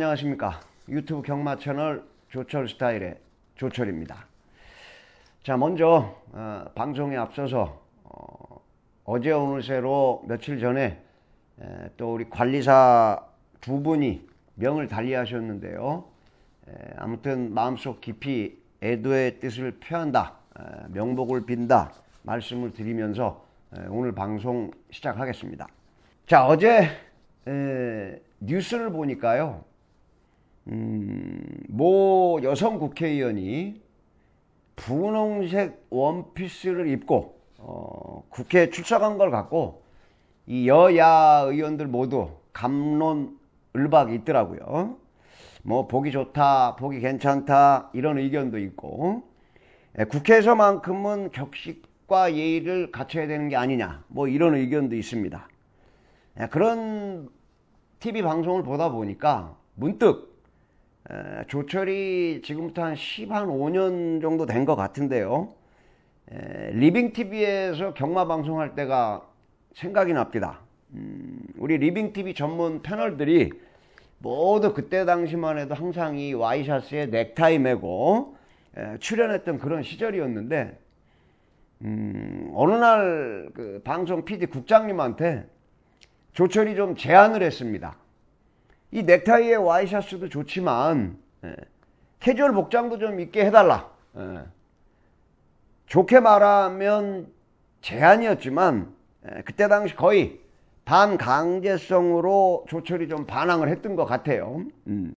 안녕하십니까 유튜브 경마 채널 조철 스타일의 조철입니다 자 먼저 어, 방송에 앞서서 어, 제 오늘새로 며칠 전에 에, 또 우리 관리사 두 분이 명을 달리 하셨는데요 에, 아무튼 마음속 깊이 애도의 뜻을 표한다 에, 명복을 빈다 말씀을 드리면서 오늘 방송 시작하겠습니다 자 어제 뉴스를 보니까요 음, 모 여성 국회의원이 분홍색 원피스를 입고 어, 국회에 출석한 걸 갖고 이 여야 의원들 모두 감론 을박이 있더라고요. 뭐 보기 좋다, 보기 괜찮다 이런 의견도 있고 예, 국회에서만큼은 격식과 예의를 갖춰야 되는 게 아니냐 뭐 이런 의견도 있습니다. 예, 그런 TV 방송을 보다 보니까 문득 조철이 지금부터 한 10, 한 5년 정도 된 것 같은데요. 리빙TV에서 경마 방송할 때가 생각이 납니다. 음, 우리 리빙TV 전문 패널들이 모두 그때 당시만 해도 항상 이 와이셔츠에 넥타이 메고 출연했던 그런 시절이었는데 음, 어느 날 그 방송 PD 국장님한테 조철이 좀 제안을 했습니다. 이 넥타이에 와이셔츠도 좋지만 예, 캐주얼 복장도 좀 있게 해달라. 예, 좋게 말하면 제한이었지만 예, 그때 당시 거의 반강제성으로 조철이 좀 반항을 했던 것 같아요. 음.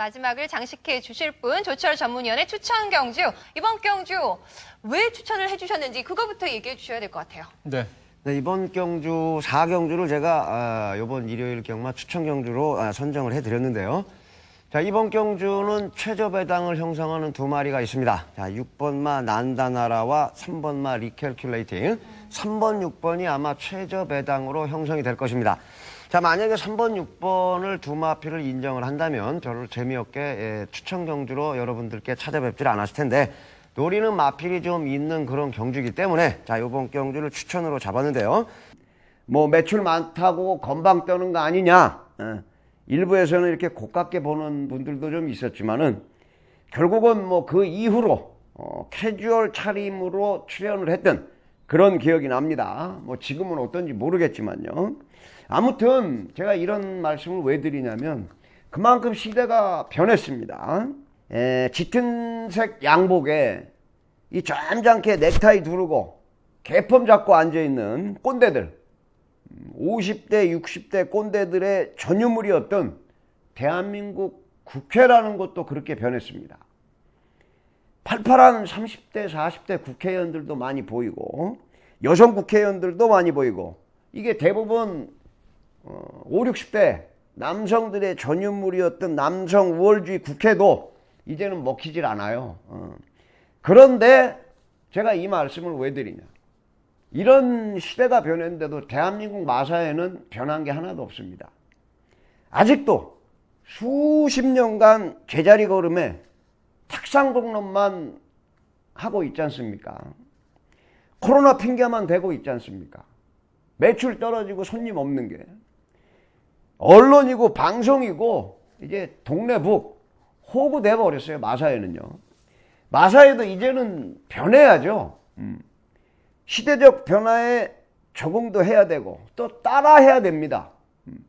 마지막을 장식해 주실 분 조철 전문위원의 추천 경주 이번 경주 왜 추천을 해주셨는지 그거부터 얘기해 주셔야 될 것 같아요. 네. 네, 이번 경주 4경주를 제가 아, 이번 일요일 경마 추천 경주로 아, 선정을 해드렸는데요. 자 이번 경주는 최저 배당을 형성하는 두 마리가 있습니다. 자 6번마 난다나라와 3번마 리켈큘레이팅 3번, 6번이 아마 최저 배당으로 형성이 될 것입니다. 자, 만약에 3번, 6번을 두 마피를 인정을 한다면 저를 재미없게 예, 추천 경주로 여러분들께 찾아뵙질 않았을 텐데 놀이는 마필이 좀 있는 그런 경주이기 때문에 자, 요번 경주를 추천으로 잡았는데요. 뭐 매출 많다고 건방 떠는 거 아니냐. 예. 일부에서는 이렇게 고깝게 보는 분들도 좀 있었지만은 결국은 뭐 그 이후로 어, 캐주얼 차림으로 출연을 했던 그런 기억이 납니다. 뭐 지금은 어떤지 모르겠지만요. 아무튼 제가 이런 말씀을 왜 드리냐면 그만큼 시대가 변했습니다. 에, 짙은 색 양복에 이 점잖게 넥타이 두르고 개펌 잡고 앉아있는 꼰대들 50대 60대 꼰대들의 전유물이었던 대한민국 국회라는 것도 그렇게 변했습니다. 팔팔한 30대, 40대 국회의원들도 많이 보이고 여성 국회의원들도 많이 보이고 이게 대부분 어, 5, 60대 남성들의 전유물이었던 남성 우월주의 국회도 이제는 먹히질 않아요. 어. 그런데 제가 이 말씀을 왜 드리냐. 이런 시대가 변했는데도 대한민국 마사에는 변한 게 하나도 없습니다. 아직도 수십 년간 제자리 걸음에 탁상공론만 하고 있지 않습니까? 코로나 핑계만 대고 있지 않습니까? 매출 떨어지고 손님 없는 게 언론이고 방송이고 이제 동네북 호구돼 버렸어요 마사에는요. 마사에도 이제는 변해야죠. 음. 시대적 변화에 적응도 해야 되고 또 따라해야 됩니다. 음.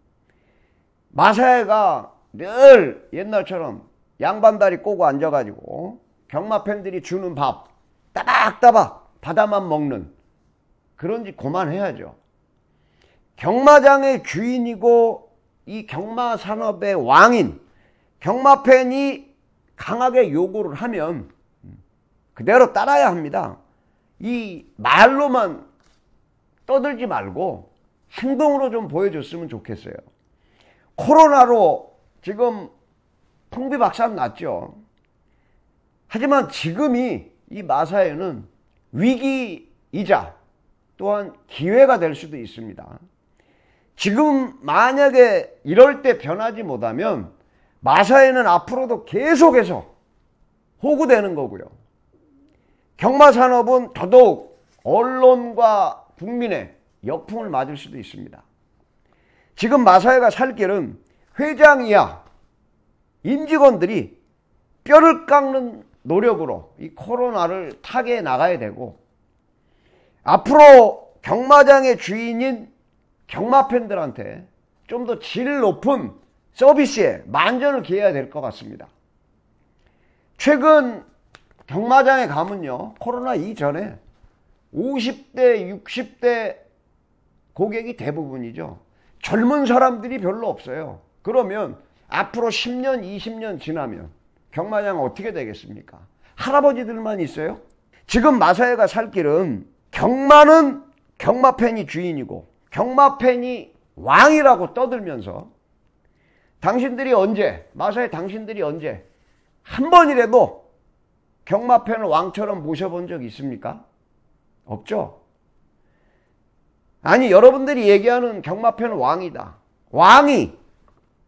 마사에가 늘 옛날처럼 양반다리 꼬고 앉아가지고 경마 팬들이 주는 밥 따박따박 받아만 먹는 그런짓그만해야죠 경마장의 주인이고 이 경마 산업의 왕인 경마 팬이 강하게 요구를 하면 그대로 따라야 합니다. 이 말로만 떠들지 말고 행동으로 좀 보여줬으면 좋겠어요. 코로나로 지금 풍비박산 났죠. 하지만 지금이 이 마사에는 위기이자 또한 기회가 될 수도 있습니다. 지금 만약에 이럴 때 변하지 못하면 마사에는 앞으로도 계속해서 호구되는 거고요. 경마산업은 더더욱 언론과 국민의 역풍을 맞을 수도 있습니다. 지금 마사회가 살 길은 회장이야 임직원들이 뼈를 깎는 노력으로 이 코로나를 타개해 나가야 되고 앞으로 경마장의 주인인 경마팬들한테 좀 더 질 높은 서비스에 만전을 기해야 될 것 같습니다. 최근 경마장에 가면요. 코로나 이전에 50대, 60대 고객이 대부분이죠. 젊은 사람들이 별로 없어요. 그러면 앞으로 10년, 20년 지나면 경마장 어떻게 되겠습니까? 할아버지들만 있어요? 지금 마사회가 살 길은 경마는 경마팬이 주인이고 경마팬이 왕이라고 떠들면서 당신들이 언제 마사회 당신들이 언제 한 번이라도 경마팬을 왕처럼 모셔본 적 있습니까? 없죠? 아니 여러분들이 얘기하는 경마팬은 왕이다 왕이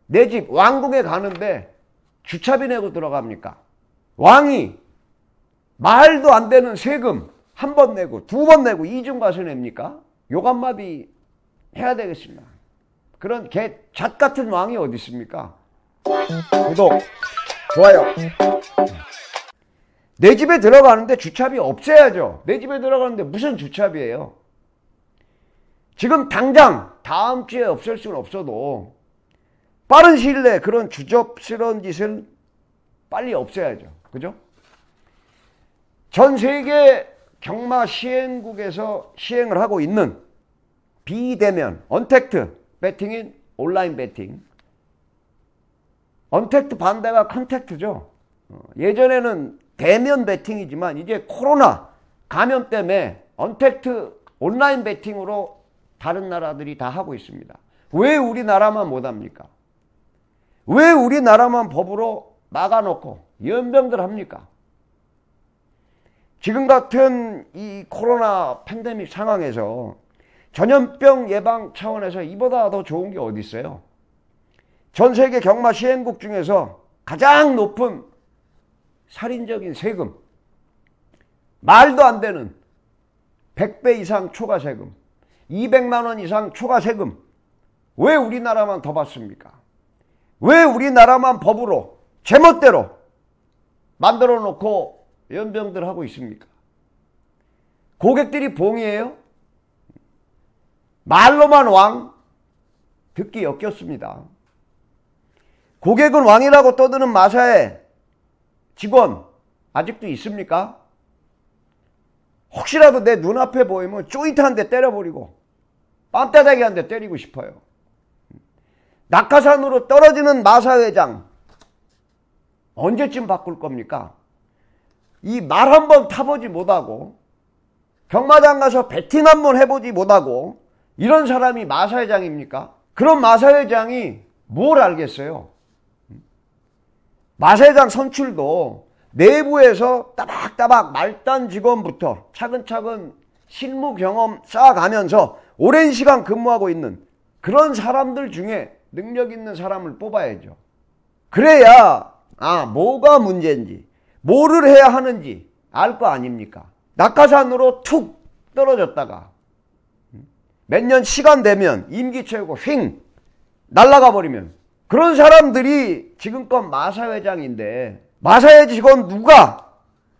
내집 왕궁에 가는데 주차비 내고 들어갑니까? 왕이 말도 안 되는 세금 한 번 내고 두 번 내고 이중 과세 냅니까? 요간마비 해야 되겠습니다. 그런 개 잣 같은 왕이 어디 있습니까? 구독, 좋아요. 내 집에 들어가는데 주차비 없애야죠. 내 집에 들어가는데 무슨 주차비예요? 지금 당장 다음 주에 없앨 수는 없어도 빠른 시일 내에 그런 주접스러운 짓을 빨리 없애야죠. 그죠? 전 세계 경마 시행국에서 시행을 하고 있는 비대면, 언택트 배팅인 온라인 배팅. 언택트 반대가 컨택트죠. 예전에는 대면 배팅이지만 이제 코로나 감염 때문에 언택트 온라인 배팅으로 다른 나라들이 다 하고 있습니다. 왜 우리나라만 못합니까? 왜 우리나라만 법으로 막아놓고 연병들 합니까? 지금 같은 이 코로나 팬데믹 상황에서 전염병 예방 차원에서 이보다 더 좋은 게 어디 있어요? 전 세계 경마 시행국 중에서 가장 높은 살인적인 세금, 말도 안 되는 100배 이상 초과 세금, 200만 원 이상 초과 세금, 왜 우리나라만 더 받습니까? 왜 우리나라만 법으로 제멋대로 만들어 놓고 연병들 하고 있습니까? 고객들이 봉이에요? 말로만 왕? 듣기 역겹습니다. 고객은 왕이라고 떠드는 마사에 직원 아직도 있습니까? 혹시라도 내 눈앞에 보이면 쪼이트한 대 때려버리고 빰따닥이 한대 때리고 싶어요. 낙하산으로 떨어지는 마사 회장 언제쯤 바꿀 겁니까? 이 말 한 번 타보지 못하고 경마장 가서 배팅 한 번 해보지 못하고 이런 사람이 마사 회장입니까? 그런 마사 회장이 뭘 알겠어요? 마사 회장 선출도 내부에서 따박따박 말단 직원부터 차근차근 실무 경험 쌓아가면서 오랜 시간 근무하고 있는 그런 사람들 중에 능력 있는 사람을 뽑아야죠. 그래야 아 뭐가 문제인지 뭐를 해야 하는지 알 거 아닙니까? 낙하산으로 툭 떨어졌다가 음? 몇년 시간 되면 임기 채우고 휙 날아가 버리면 그런 사람들이 지금껏 마사 회장인데 마사회 직원 누가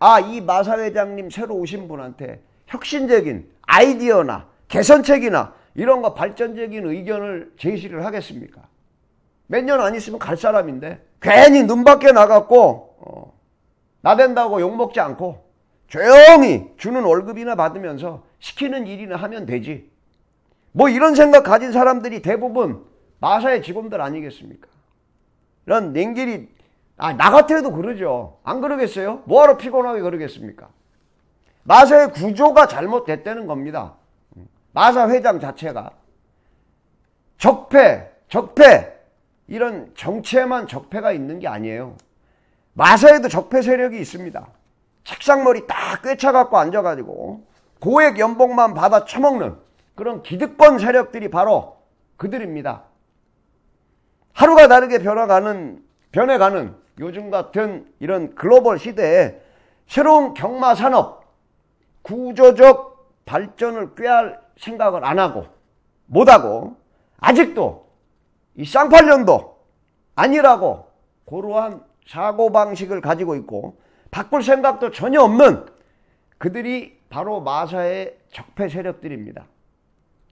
아 이 마사 회장님 새로 오신 분한테 혁신적인 아이디어나 개선책이나 이런 거 발전적인 의견을 제시를 하겠습니까? 몇 년 안 있으면 갈 사람인데 괜히 눈 밖에 나갔고 어, 나댄다고 욕먹지 않고 조용히 주는 월급이나 받으면서 시키는 일이나 하면 되지. 뭐 이런 생각 가진 사람들이 대부분 마사의 직원들 아니겠습니까? 이런 냉길이 아, 나 같아도 그러죠. 안 그러겠어요? 뭐하러 피곤하게 그러겠습니까? 마사의 구조가 잘못됐다는 겁니다. 마사 회장 자체가 적폐, 적폐 이런 정치에만 적폐가 있는 게 아니에요. 마사에도 적폐 세력이 있습니다. 책상머리 딱 꿰차갖고 앉아가지고 고액 연봉만 받아 처먹는 그런 기득권 세력들이 바로 그들입니다. 하루가 다르게 변화가는, 변해가는 요즘 같은 이런 글로벌 시대에 새로운 경마 산업, 구조적 발전을 꾀할 생각을 안 하고 못하고 아직도 이 쌍팔년도 아니라고 고루한 사고방식을 가지고 있고 바꿀 생각도 전혀 없는 그들이 바로 마사의 적폐 세력들입니다.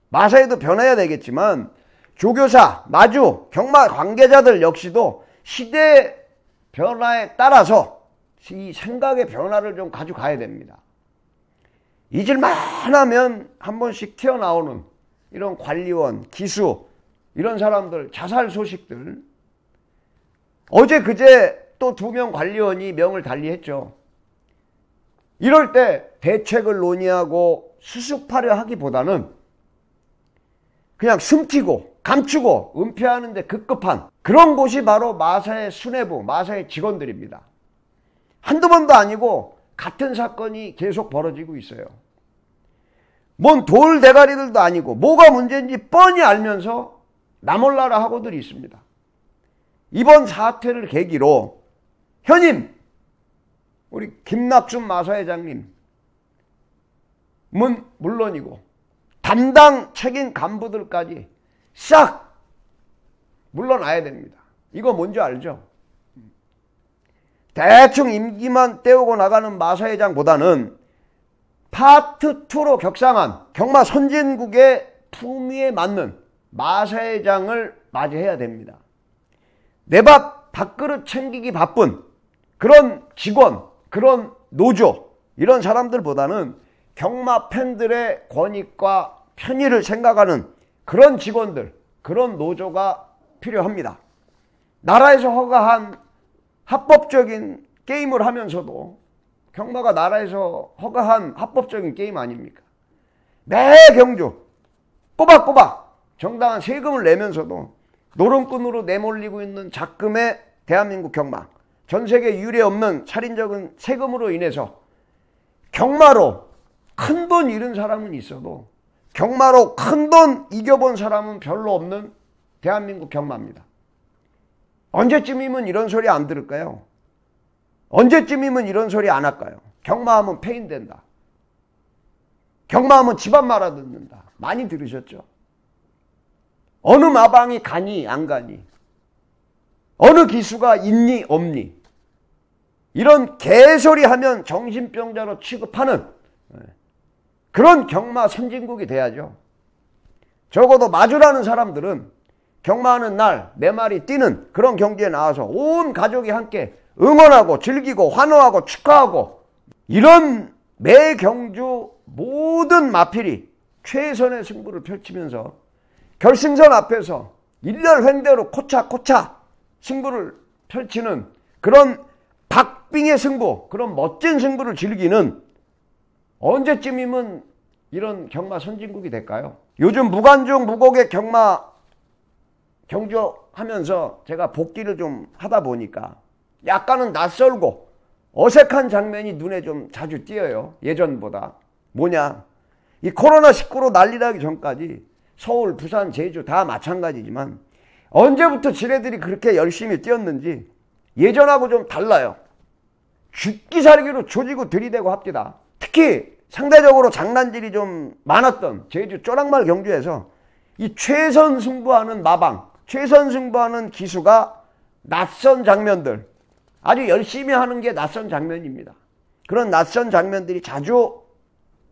마사에도 변해야 되겠지만 조교사, 마주, 경마 관계자들 역시도 시대의 변화에 따라서 이 생각의 변화를 좀 가져가야 됩니다. 잊을만 하면 한 번씩 튀어나오는 이런 관리원, 기수, 이런 사람들, 자살 소식들. 어제 그제 또 두 명 관리원이 명을 달리했죠. 이럴 때 대책을 논의하고 수습하려 하기보다는 그냥 숨기고 감추고 은폐하는데 급급한 그런 곳이 바로 마사의 수뇌부, 마사의 직원들입니다. 한두 번도 아니고 같은 사건이 계속 벌어지고 있어요. 뭔돌 대가리들도 아니고 뭐가 문제인지 뻔히 알면서 나몰라라 하고들 이 있습니다. 이번 사태를 계기로 현임 우리 김낙준 마사회장님 문 물론이고 담당 책임 간부들까지 싹 물러나야 됩니다. 이거 뭔지 알죠? 대충 임기만 때우고 나가는 마사회장보다는 파트 2로 격상한 경마 선진국의 품위에 맞는 마사회장을 맞이해야 됩니다. 내밥 밥그릇 챙기기 바쁜 그런 직원, 그런 노조 이런 사람들보다는 경마 팬들의 권익과 편의를 생각하는 그런 직원들, 그런 노조가 필요합니다. 나라에서 허가한 합법적인 게임을 하면서도 경마가 나라에서 허가한 합법적인 게임 아닙니까? 매 경주 꼬박꼬박 정당한 세금을 내면서도 노름꾼으로 내몰리고 있는 작금의 대한민국 경마 전 세계 유례 없는 살인적인 세금으로 인해서 경마로 큰 돈 잃은 사람은 있어도 경마로 큰 돈 이겨본 사람은 별로 없는 대한민국 경마입니다. 언제쯤이면 이런 소리 안 들을까요? 언제쯤이면 이런 소리 안 할까요? 경마하면 폐인된다. 경마하면 집안 말아 듣는다. 많이 들으셨죠? 어느 마방이 가니 안 가니 어느 기수가 있니 없니 이런 개소리 하면 정신병자로 취급하는 예, 그런 경마 선진국이 돼야죠. 적어도 마주라는 사람들은 경마하는 날내 말이 뛰는 그런 경기에 나와서 온 가족이 함께 응원하고 즐기고 환호하고 축하하고 이런 매경주 모든 마필이 최선의 승부를 펼치면서 결승선 앞에서 일렬 횡대로 코차코차 승부를 펼치는 그런 박빙의 승부, 그런 멋진 승부를 즐기는 언제쯤이면 이런 경마 선진국이 될까요? 요즘 무관중 무곡의 경마 경주하면서 제가 복귀를 좀 하다 보니까 약간은 낯설고 어색한 장면이 눈에 좀 자주 띄어요. 예전보다. 뭐냐? 이 코로나19로 난리 나기 전까지 서울, 부산, 제주 다 마찬가지지만 언제부터 지네들이 그렇게 열심히 뛰었는지 예전하고 좀 달라요. 죽기 살기로 조지고 들이대고 합디다. 특히 상대적으로 장난질이 좀 많았던 제주 쪼랑말 경주에서 이 최선 승부하는 마방, 최선 승부하는 기수가 낯선 장면들, 아주 열심히 하는 게 낯선 장면입니다. 그런 낯선 장면들이 자주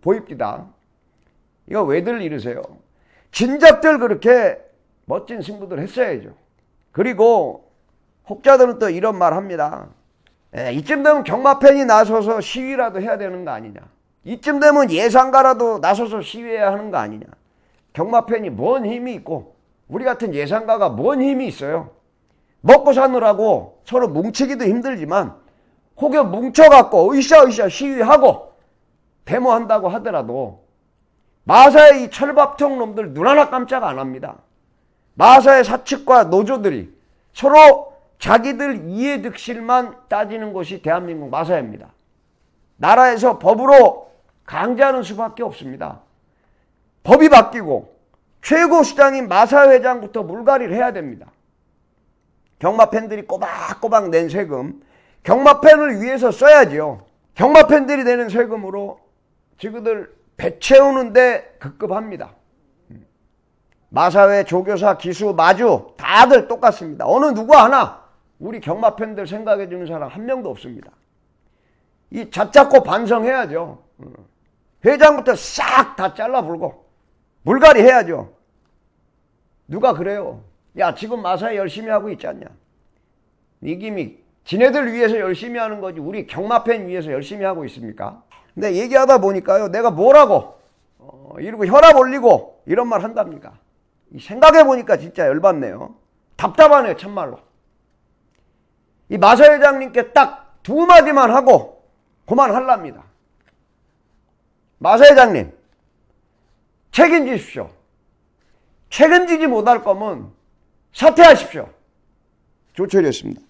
보입니다. 이거 왜들 이러세요? 진작들 그렇게 멋진 승부들 했어야죠. 그리고 혹자들은 또 이런 말 합니다. 예, 이쯤 되면 경마팬이 나서서 시위라도 해야 되는 거 아니냐. 이쯤 되면 예상가라도 나서서 시위해야 하는 거 아니냐. 경마팬이 뭔 힘이 있고 우리 같은 예상가가 뭔 힘이 있어요. 먹고 사느라고 서로 뭉치기도 힘들지만 혹여 뭉쳐갖고 으쌰으쌰 시위하고 데모한다고 하더라도 마사의 이 철밥통 놈들 눈 하나 깜짝 안 합니다. 마사의 사측과 노조들이 서로 자기들 이해득실만 따지는 것이 대한민국 마사입니다. 나라에서 법으로 강제하는 수밖에 없습니다. 법이 바뀌고 최고 수장인 마사 회장부터 물갈이를 해야 됩니다. 경마 팬들이 꼬박꼬박 낸 세금 경마 팬을 위해서 써야지요. 경마 팬들이 내는 세금으로 지구들 배 채우는데 급급합니다. 마사회, 조교사, 기수, 마주 다들 똑같습니다. 어느 누구 하나 우리 경마 팬들 생각해 주는 사람 한 명도 없습니다. 이 잡잡고 반성해야죠. 회장부터 싹 다 잘라 불고 물갈이 해야죠. 누가 그래요? 야 지금 마사에 열심히 하고 있지 않냐 이 김이 지네들 위해서 열심히 하는 거지 우리 경마팬 위해서 열심히 하고 있습니까 근데 얘기하다 보니까요 내가 뭐라고 어, 이러고 혈압 올리고 이런 말 한답니까 생각해 보니까 진짜 열받네요 답답하네요 참말로 이 마사 회장님께 딱 두 마디만 하고 그만할랍니다 마사 회장님 책임지십시오 책임지지 못할 거면 사퇴하십시오. 조철이었습니다.